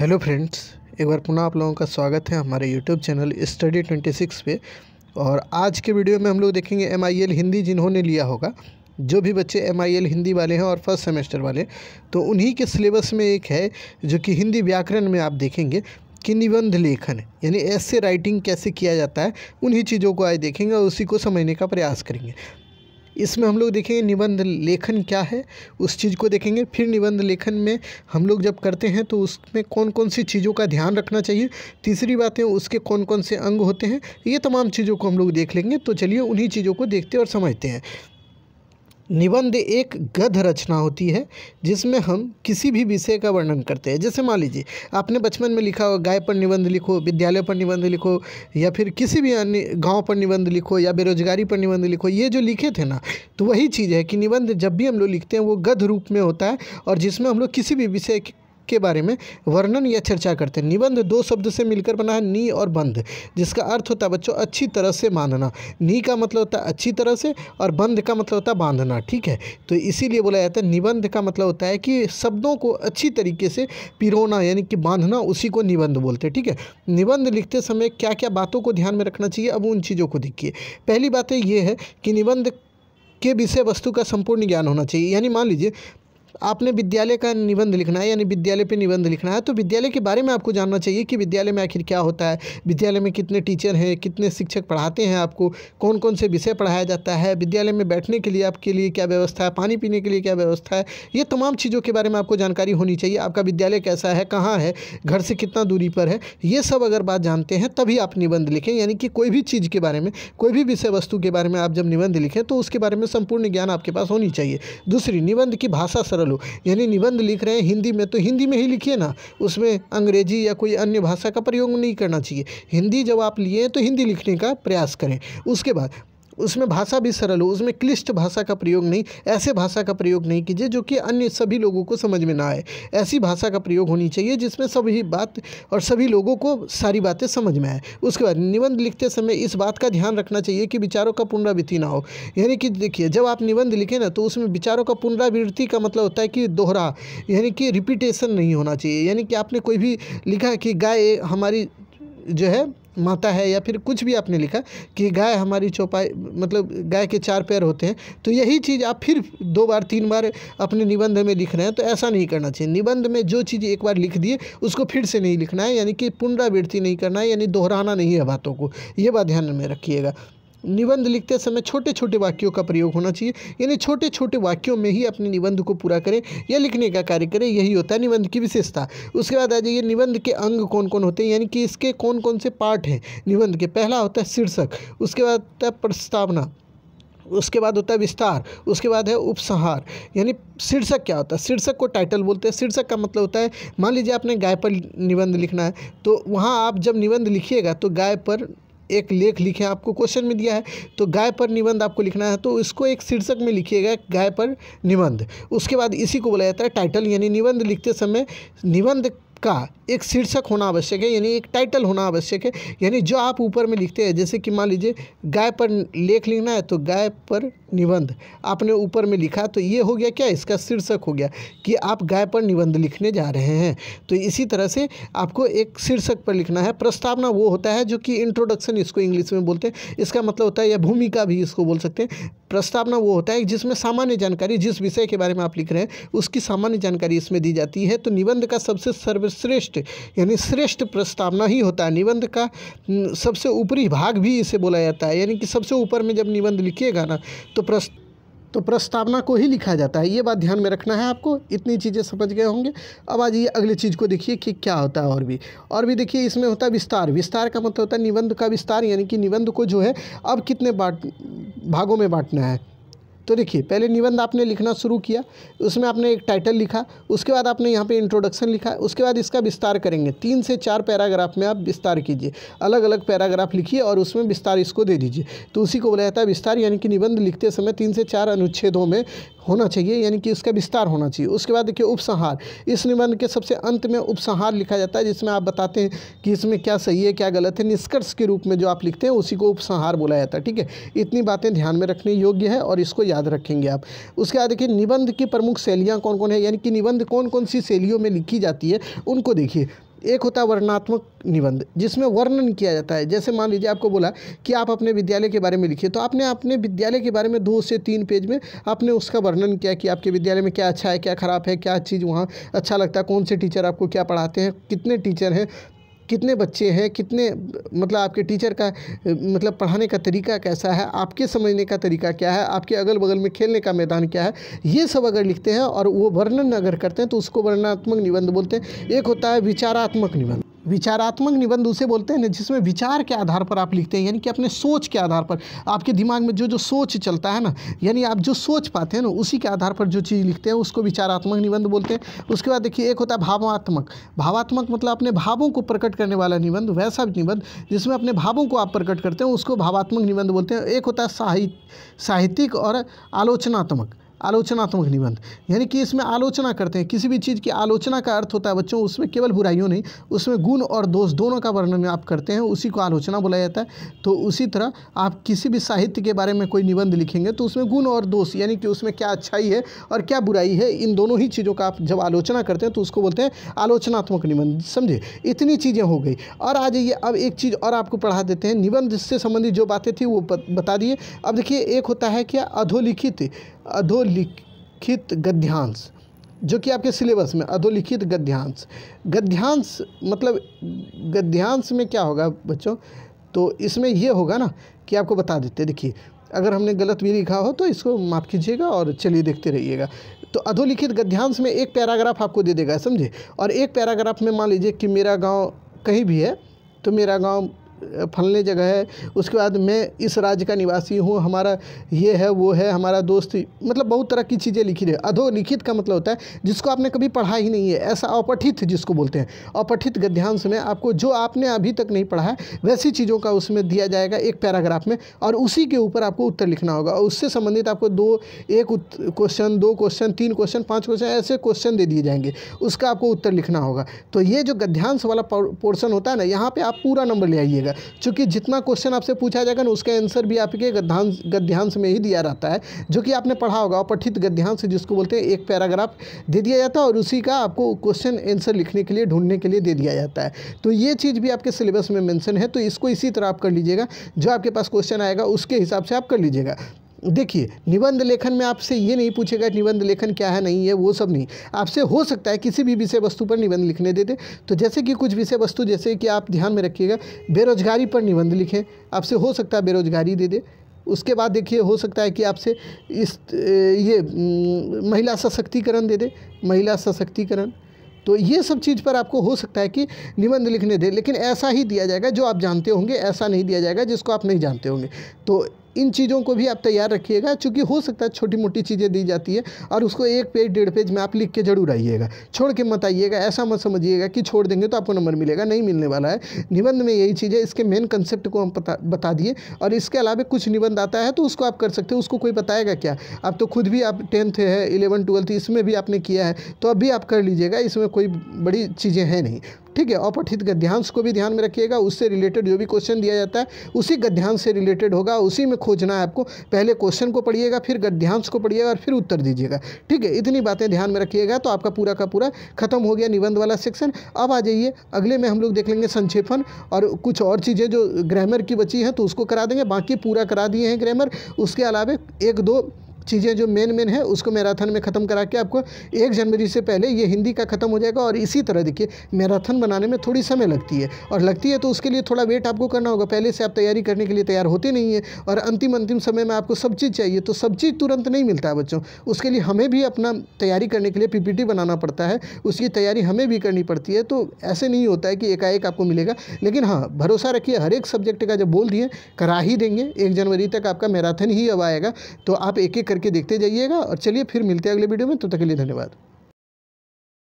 hello friends एक बार पुनः आप लोगों का स्वागत है हमारे YouTube channel study twenty six पे और आज के वीडियो में हम लोग देखेंगे एम हिंदी जिन्होंने लिया होगा जो भी बच्चे एम हिंदी वाले हैं और फर्स्ट सेमेस्टर वाले तो उन्हीं के सिलेबस में एक है जो कि हिंदी व्याकरण में आप देखेंगे कि निबंध लेखन यानी ऐसे राइटिंग कैसे किया जाता है उन्हीं चीज़ों को आज देखेंगे और उसी को समझने का प्रयास करेंगे इसमें हम लोग देखेंगे निबंध लेखन क्या है उस चीज़ को देखेंगे फिर निबंध लेखन में हम लोग जब करते हैं तो उसमें कौन कौन सी चीज़ों का ध्यान रखना चाहिए तीसरी बात है उसके कौन कौन से अंग होते हैं ये तमाम चीज़ों को हम लोग देख लेंगे तो चलिए उन्हीं चीज़ों को देखते और समझते हैं निबंध एक गध रचना होती है जिसमें हम किसी भी विषय का वर्णन करते हैं जैसे मान लीजिए आपने बचपन में लिखा हो गाय पर निबंध लिखो विद्यालय पर निबंध लिखो या फिर किसी भी अन्य गाँव पर निबंध लिखो या बेरोजगारी पर निबंध लिखो ये जो लिखे थे ना तो वही चीज़ है कि निबंध जब भी हम लोग लिखते हैं वो गध रूप में होता है और जिसमें हम लोग किसी भी विषय के बारे में वर्णन या चर्चा करते हैं निबंध दो शब्द से मिलकर बना है नी और बंध जिसका अर्थ होता है बच्चों अच्छी तरह से मानना नी का मतलब होता है अच्छी तरह से और बंध का मतलब होता है बांधना ठीक है तो इसीलिए बोला जाता है निबंध का मतलब होता है कि शब्दों को अच्छी तरीके से पिरोना यानी कि बांधना उसी को निबंध बोलते हैं ठीक है निबंध लिखते समय क्या क्या बातों को ध्यान में रखना चाहिए अब उन चीज़ों को देखिए पहली बात तो यह है कि निबंध के विषय वस्तु का संपूर्ण ज्ञान होना चाहिए यानी मान लीजिए आपने विद्यालय का निबंध लिखना है यानी विद्यालय पे निबंध लिखना है तो विद्यालय के बारे में आपको जानना चाहिए कि विद्यालय में आखिर क्या होता है विद्यालय में कितने टीचर हैं कितने शिक्षक पढ़ाते हैं आपको कौन कौन से विषय पढ़ाया जाता है विद्यालय में बैठने के लिए आपके लिए क्या व्यवस्था है पानी पीने के लिए क्या व्यवस्था है ये तमाम चीज़ों के बारे में आपको जानकारी होनी चाहिए आपका विद्यालय कैसा है कहाँ है घर से कितना दूरी पर है ये सब अगर बात जानते हैं तभी आप निबंध लिखें यानी कि कोई भी चीज़ के बारे में कोई भी विषय वस्तु के बारे में आप जब निबंध लिखें तो उसके बारे में संपूर्ण ज्ञान आपके पास होनी चाहिए दूसरी निबंध की भाषा सरल लो यानी निबंध लिख रहे हैं हिंदी में तो हिंदी में ही लिखिए ना उसमें अंग्रेजी या कोई अन्य भाषा का प्रयोग नहीं करना चाहिए हिंदी जब आप लिए तो हिंदी लिखने का प्रयास करें उसके बाद उसमें भाषा भी सरल हो उसमें क्लिष्ट भाषा का प्रयोग नहीं ऐसे भाषा का प्रयोग नहीं कीजिए जो कि अन्य सभी लोगों को समझ में ना आए ऐसी भाषा का प्रयोग होनी चाहिए जिसमें सभी बात और सभी लोगों को सारी बातें समझ में आए उसके बाद निबंध लिखते समय इस बात का ध्यान रखना चाहिए कि विचारों का पुनरावृत्ति ना हो यानी कि देखिए जब आप निबंध लिखें ना तो उसमें विचारों का पुनरावृत्ति का मतलब होता है कि दोहरा यानी कि रिपीटेशन नहीं होना चाहिए यानी कि आपने कोई भी लिखा कि गाय हमारी जो है माता है या फिर कुछ भी आपने लिखा कि गाय हमारी चौपाई मतलब गाय के चार पैर होते हैं तो यही चीज़ आप फिर दो बार तीन बार अपने निबंध में लिख रहे हैं तो ऐसा नहीं करना चाहिए निबंध में जो चीज़ एक बार लिख दिए उसको फिर से नहीं लिखना है यानी कि पुनरावृत्ति नहीं करना है यानी दोहराना नहीं है बातों को ये बात ध्यान में रखिएगा निबंध लिखते समय छोटे छोटे वाक्यों का प्रयोग होना चाहिए यानी छोटे छोटे वाक्यों में ही अपने निबंध को पूरा करें या लिखने का कार्य करें यही होता है निबंध की विशेषता उसके बाद आ जाइए निबंध के अंग कौन कौन होते हैं यानी कि इसके कौन कौन से पार्ट हैं निबंध के पहला होता है शीर्षक उसके बाद होता है प्रस्तावना उसके बाद होता है विस्तार उसके बाद है उपसंहार यानी शीर्षक क्या होता है शीर्षक को टाइटल बोलते हैं शीर्षक का मतलब होता है मान लीजिए आपने गाय पर निबंध लिखना है तो वहाँ आप जब निबंध लिखिएगा तो गाय पर एक लेख लिखे आपको क्वेश्चन में दिया है तो गाय पर निबंध आपको लिखना है तो इसको एक शीर्षक में लिखिएगा गाय पर निबंध उसके बाद इसी को बोला जाता है टाइटल यानी निबंध लिखते समय निबंध का एक शीर्षक होना आवश्यक है यानी एक टाइटल होना आवश्यक है यानी जो आप ऊपर में लिखते हैं जैसे कि मान लीजिए गाय पर लेख लिखना है तो गाय पर निबंध आपने ऊपर में लिखा तो ये हो गया क्या इसका शीर्षक हो गया कि आप गाय पर निबंध लिखने जा रहे हैं तो इसी तरह से आपको एक शीर्षक पर लिखना है प्रस्तावना वो होता है जो कि इंट्रोडक्शन इसको इंग्लिश में बोलते हैं इसका मतलब होता है या भूमिका भी इसको बोल सकते हैं प्रस्तावना वो होता है जिसमें सामान्य जानकारी जिस विषय के बारे में आप लिख रहे हैं उसकी सामान्य जानकारी इसमें दी जाती है तो निबंध का सबसे सर्व सर्वश्रेष्ठ यानी श्रेष्ठ प्रस्तावना ही होता है निबंध का सबसे ऊपरी भाग भी इसे बोला जाता है यानी कि सबसे ऊपर में जब निबंध लिखिएगा ना तो प्रस्त तो प्रस्तावना को ही लिखा जाता है ये बात ध्यान में रखना है आपको इतनी चीज़ें समझ गए होंगे अब आज ये अगली चीज़ को देखिए कि क्या होता है और भी और भी देखिए इसमें होता है विस्तार विस्तार का मतलब होता है निबंध का विस्तार यानी कि निबंध को जो है अब कितने बाट भागों में बांटना है तो देखिए पहले निबंध आपने लिखना शुरू किया उसमें आपने एक टाइटल लिखा उसके बाद आपने यहाँ पे इंट्रोडक्शन लिखा उसके बाद इसका विस्तार करेंगे तीन से चार पैराग्राफ में आप विस्तार कीजिए अलग अलग पैराग्राफ लिखिए और उसमें विस्तार इसको दे दीजिए तो उसी को बोला जाता है विस्तार यानी कि निबंध लिखते समय तीन से चार अनुच्छेदों में होना चाहिए यानी कि उसका विस्तार होना चाहिए उसके बाद देखिए उपसंहार इस निबंध के सबसे अंत में उपसंहार लिखा जाता है जिसमें आप बताते हैं कि इसमें क्या सही है क्या गलत है निष्कर्ष के रूप में जो आप लिखते हैं उसी को उपसंहार बोला जाता है ठीक है इतनी बातें ध्यान में रखने योग्य है और इसको याद याद रखेंगे आप उसके बाद देखिए निबंध की प्रमुख शैलियाँ कौन कौन है यानी कि निबंध कौन कौन सी शैलियों में लिखी जाती है उनको देखिए एक होता है वर्णात्मक निबंध जिसमें वर्णन किया जाता है जैसे मान लीजिए आपको बोला कि आप अपने विद्यालय के बारे में लिखिए तो आपने अपने विद्यालय के बारे में दो से तीन पेज में आपने उसका वर्णन किया कि आपके विद्यालय में क्या अच्छा है क्या ख़राब है क्या चीज़ वहाँ अच्छा लगता है कौन से टीचर आपको क्या पढ़ाते हैं कितने टीचर हैं कितने बच्चे हैं कितने मतलब आपके टीचर का मतलब पढ़ाने का तरीका कैसा है आपके समझने का तरीका क्या है आपके अगल बगल में खेलने का मैदान क्या है ये सब अगर लिखते हैं और वो वर्णन अगर करते हैं तो उसको वर्णनात्मक निबंध बोलते हैं एक होता है विचारात्मक निबंध विचारात्मक निबंध उसे बोलते हैं ना जिसमें विचार के आधार पर आप लिखते हैं यानी कि अपने सोच के आधार पर आपके दिमाग में जो जो सोच चलता है ना यानी आप जो सोच पाते हैं ना उसी के आधार पर जो चीज़ लिखते हैं उसको विचारात्मक निबंध बोलते हैं उसके बाद देखिए एक होता है भावात्मक भावात्मक मतलब अपने भावों को प्रकट करने वाला निबंध वैसा निबंध जिसमें अपने भावों को आप प्रकट करते हैं उसको भावात्मक निबंध बोलते हैं एक होता है साहित्य साहित्यिक और आलोचनात्मक आलोचनात्मक तो निबंध यानी कि इसमें आलोचना करते हैं किसी भी चीज़ की आलोचना का अर्थ होता है बच्चों उसमें केवल बुराइयों नहीं उसमें गुण और दोष दोनों का वर्णन आप करते हैं उसी को आलोचना बोला जाता है तो उसी तरह आप किसी भी साहित्य के बारे में कोई निबंध लिखेंगे तो उसमें गुण और दोष यानी कि उसमें क्या अच्छाई है और क्या बुराई है इन दोनों ही चीज़ों का आप जब आलोचना करते हैं तो उसको बोलते हैं आलोचनात्मक निबंध समझे इतनी चीज़ें हो गई और आ जाइए अब एक चीज़ और आपको पढ़ा देते हैं निबंध से संबंधित जो बातें थी वो बता दिए अब देखिए एक होता है क्या अधोलिखित अधोलिखित गद्यांश जो कि आपके सिलेबस में अधोलिखित गद्यांश गद्यांश मतलब गद्यांश में क्या होगा बच्चों तो इसमें यह होगा ना कि आपको बता देते देखिए अगर हमने गलत भी लिखा हो तो इसको माफ़ कीजिएगा और चलिए देखते रहिएगा तो अधोलिखित गद्यांश में एक पैराग्राफ आपको दे देगा समझे और एक पैराग्राफ में मान लीजिए कि मेरा गांव कहीं भी है तो मेरा गांव फलने जगह है उसके बाद मैं इस राज्य का निवासी हूँ हमारा ये है वो है हमारा दोस्त मतलब बहुत तरह की चीज़ें लिखी है अधोलिखित का मतलब होता है जिसको आपने कभी पढ़ा ही नहीं है ऐसा अपठित जिसको बोलते हैं अपठित गद्यांश में आपको जो आपने अभी तक नहीं पढ़ा है वैसी चीज़ों का उसमें दिया जाएगा एक पैराग्राफ में और उसी के ऊपर आपको उत्तर लिखना होगा और उससे संबंधित आपको दो एक क्वेश्चन दो क्वेश्चन तीन क्वेश्चन पाँच क्वेश्चन ऐसे क्वेश्चन दे दिए जाएंगे उसका आपको उत्तर लिखना होगा तो ये जो गद्यांश वाला पोर्सन होता है ना यहाँ पर आप पूरा नंबर ले आइएगा जाएगा क्योंकि जितना क्वेश्चन आपसे पूछा जाएगा ना उसका आंसर भी आपके गद्यांश गद्यांश में ही दिया रहता है जो कि आपने पढ़ा होगा पठित गद्यांश जिसको बोलते हैं एक पैराग्राफ दे दिया जाता है और उसी का आपको क्वेश्चन आंसर लिखने के लिए ढूंढने के लिए दे दिया जाता है तो ये चीज़ भी आपके सिलेबस में मैंसन है तो इसको इसी तरह आप कर लीजिएगा जो आपके पास क्वेश्चन आएगा उसके हिसाब से आप कर लीजिएगा देखिए निबंध लेखन में आपसे ये नहीं पूछेगा निबंध लेखन क्या है नहीं है वो सब नहीं आपसे हो सकता है किसी भी विषय वस्तु पर निबंध लिखने देते तो जैसे कि कुछ विषय वस्तु जैसे कि आप ध्यान में रखिएगा बेरोजगारी पर निबंध लिखें आपसे हो सकता है बेरोजगारी दे दे उसके बाद देखिए हो सकता है कि आपसे इस ये महिला सशक्तिकरण दे दे महिला सशक्तिकरण तो ये सब चीज़ पर आपको हो सकता है कि निबंध लिखने दे लेकिन ऐसा ही दिया जाएगा जो आप जानते होंगे ऐसा नहीं दिया जाएगा जिसको आप नहीं जानते होंगे तो इन चीज़ों को भी आप तैयार रखिएगा चूँकि हो सकता है छोटी मोटी चीज़ें दी जाती है और उसको एक पेज डेढ़ पेज में आप लिख के जरूर आइएगा छोड़ के मत आइएगा ऐसा मत समझिएगा कि छोड़ देंगे तो आपको नंबर मिलेगा नहीं मिलने वाला है निबंध में यही चीज़ है इसके मेन कंसेप्ट को हम पता बता दिए और इसके अलावा कुछ निबंध आता है तो उसको आप कर सकते हो उसको कोई बताएगा क्या आप तो खुद भी आप टेंथ है इलेवन ट्वेल्थ इसमें भी आपने किया है तो अब भी आप कर लीजिएगा इसमें कोई बड़ी चीज़ें हैं नहीं ठीक है अपठित गद्यांश को भी ध्यान में रखिएगा उससे रिलेटेड जो भी क्वेश्चन दिया जाता है उसी गद्यांश से रिलेटेड होगा उसी में खोजना है आपको पहले क्वेश्चन को पढ़िएगा फिर गद्यांश को पढ़िएगा और फिर उत्तर दीजिएगा ठीक है इतनी बातें ध्यान में रखिएगा तो आपका पूरा का पूरा खत्म हो गया निबंध वाला सेक्शन अब आ जाइए अगले में हम लोग देख लेंगे संक्षेपण और कुछ और चीज़ें जो ग्रामर की बची हैं तो उसको करा देंगे बाकी पूरा करा दिए हैं ग्रामर उसके अलावा एक दो चीज़ें जो मेन मेन है उसको मैराथन में ख़त्म करा के आपको एक जनवरी से पहले ये हिंदी का ख़त्म हो जाएगा और इसी तरह देखिए मैराथन बनाने में थोड़ी समय लगती है और लगती है तो उसके लिए थोड़ा वेट आपको करना होगा पहले से आप तैयारी करने के लिए तैयार होते नहीं है और अंतिम अंतिम समय में आपको सब चीज़ चाहिए तो सब चीज़ तुरंत नहीं मिलता है बच्चों उसके लिए हमें भी अपना तैयारी करने के लिए पी बनाना पड़ता है उसकी तैयारी हमें भी करनी पड़ती है तो ऐसे नहीं होता है कि एकाएक आपको मिलेगा लेकिन हाँ भरोसा रखिए हर एक सब्जेक्ट का जब बोल दिए करा ही देंगे एक जनवरी तक आपका मैराथन ही अब आएगा तो आप एक एक करके देखते जाइएगा और चलिए फिर मिलते हैं अगले वीडियो में तब तो तक के लिए धन्यवाद